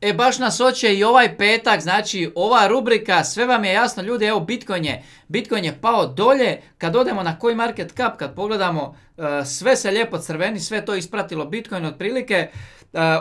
E baš nas hoće i ovaj petak, znači ova rubrika, sve vam je jasno ljudi, evo Bitcoin je, Bitcoin je pao dolje, kad odemo na koji market cap, kad pogledamo e, sve se lijepo crveni, sve to ispratilo Bitcoin otprilike, e,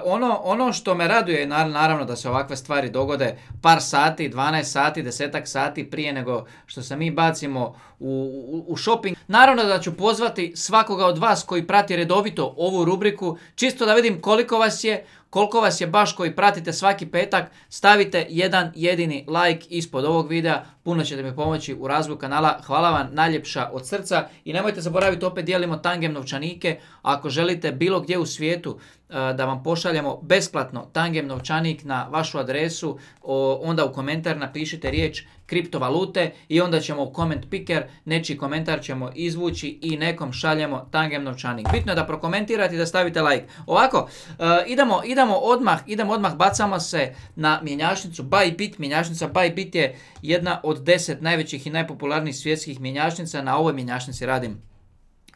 ono, ono što me raduje, naravno da se ovakve stvari dogode par sati, 12 sati, desetak sati prije nego što se mi bacimo u, u, u shopping. Naravno da ću pozvati svakoga od vas koji prati redovito ovu rubriku, čisto da vidim koliko vas je, koliko vas je baš koji pratite svaki petak, stavite jedan jedini like ispod ovog videa, puno ćete mi pomoći u razvoju kanala. Hvala vam najljepša od srca i nemojte zaboraviti opet dijelimo tangem novčanike. Ako želite bilo gdje u svijetu da vam pošaljemo besplatno tangem novčanik na vašu adresu, onda u komentar napišite riječ kriptovalute i onda ćemo u comment picker nečiji komentar ćemo izvući i nekom šaljemo tangem novčanik. Bitno je da prokomentirate i da stavite like. Ovako, idemo, idemo odmah, idemo odmah, bacamo se na mjenjačnicu Bybit. Mjenjačnica Bybit je jedna od deset najvećih i najpopularnijih svjetskih mjenjačnica. Na ovoj mjenjašnici radim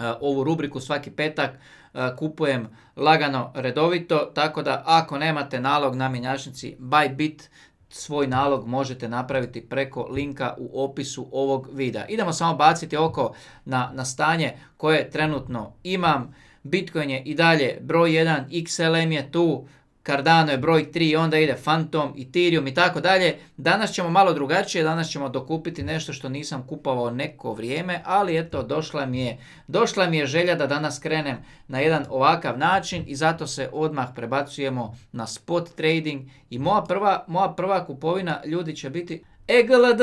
E, ovu rubriku svaki petak e, kupujem lagano redovito, tako da ako nemate nalog na mjenjačnici Bybit, svoj nalog možete napraviti preko linka u opisu ovog videa. Idemo samo baciti oko na, na stanje koje trenutno imam. Bitcoin je i dalje broj 1, XLM je tu, Cardano je broj 3, onda ide Phantom, Ethereum i tako dalje. Danas ćemo malo drugačije, danas ćemo dokupiti nešto što nisam kupovao neko vrijeme, ali eto, došla mi je, došla mi je želja da danas krenem na jedan ovakav način i zato se odmah prebacujemo na spot trading i moja prva, moja prva kupovina ljudi će biti EGLD.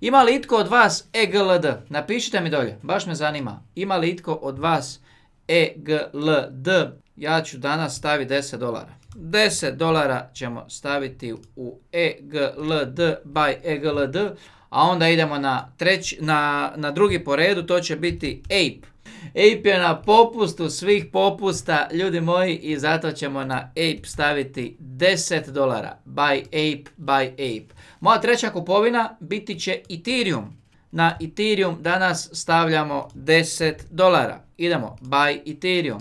Ima li itko od vas EGLD? Napišite mi dolje, baš me zanima. Ima li itko od vas EGLD? Ja ću danas staviti 10 dolara. 10 dolara ćemo staviti u EGLD by EGLD, a onda idemo na, treć, na, na drugi po redu, to će biti Ape. Ape je na popustu svih popusta, ljudi moji, i zato ćemo na Ape staviti 10 dolara. Buy Ape, buy Ape. Moja treća kupovina biti će Ethereum. Na Ethereum danas stavljamo 10 dolara. Idemo, buy Ethereum.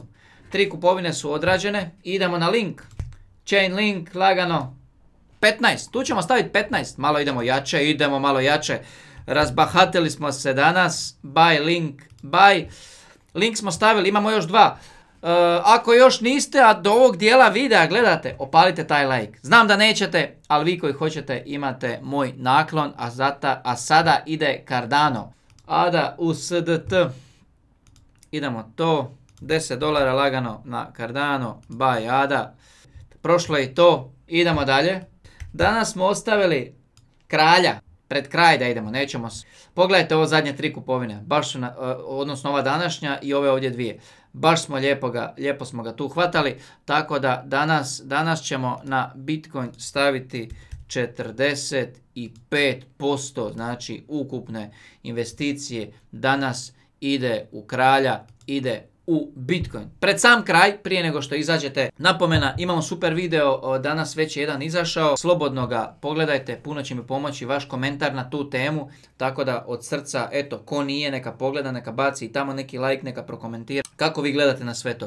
Tri kupovine su odrađene, idemo na link. Chainlink link, lagano. 15, tu ćemo staviti 15. Malo idemo jače, idemo malo jače. Razbahatili smo se danas. Buy link, buy. Link smo stavili, imamo još dva. E, ako još niste, a do ovog dijela videa gledate, opalite taj like. Znam da nećete, ali vi koji hoćete imate moj naklon, a, a sada ide Cardano. Ada u SDT. Idemo to. 10 dolara lagano na Cardano. Buy Ada prošlo je i to, idemo dalje. Danas smo ostavili kralja, pred kraj da idemo, nećemo se. Pogledajte ovo zadnje tri kupovine, baš na, e, odnosno ova današnja i ove ovdje dvije. Baš smo lijepo, ga, lijepo smo ga tu hvatali, tako da danas, danas ćemo na Bitcoin staviti 45%, znači ukupne investicije danas ide u kralja, ide u Bitcoin. Pred sam kraj, prije nego što izađete, napomena, imamo super video, danas već je jedan izašao, slobodno ga pogledajte, puno će mi pomoći vaš komentar na tu temu, tako da od srca, eto, ko nije, neka pogleda, neka baci i tamo neki like, neka prokomentira, kako vi gledate na sve to.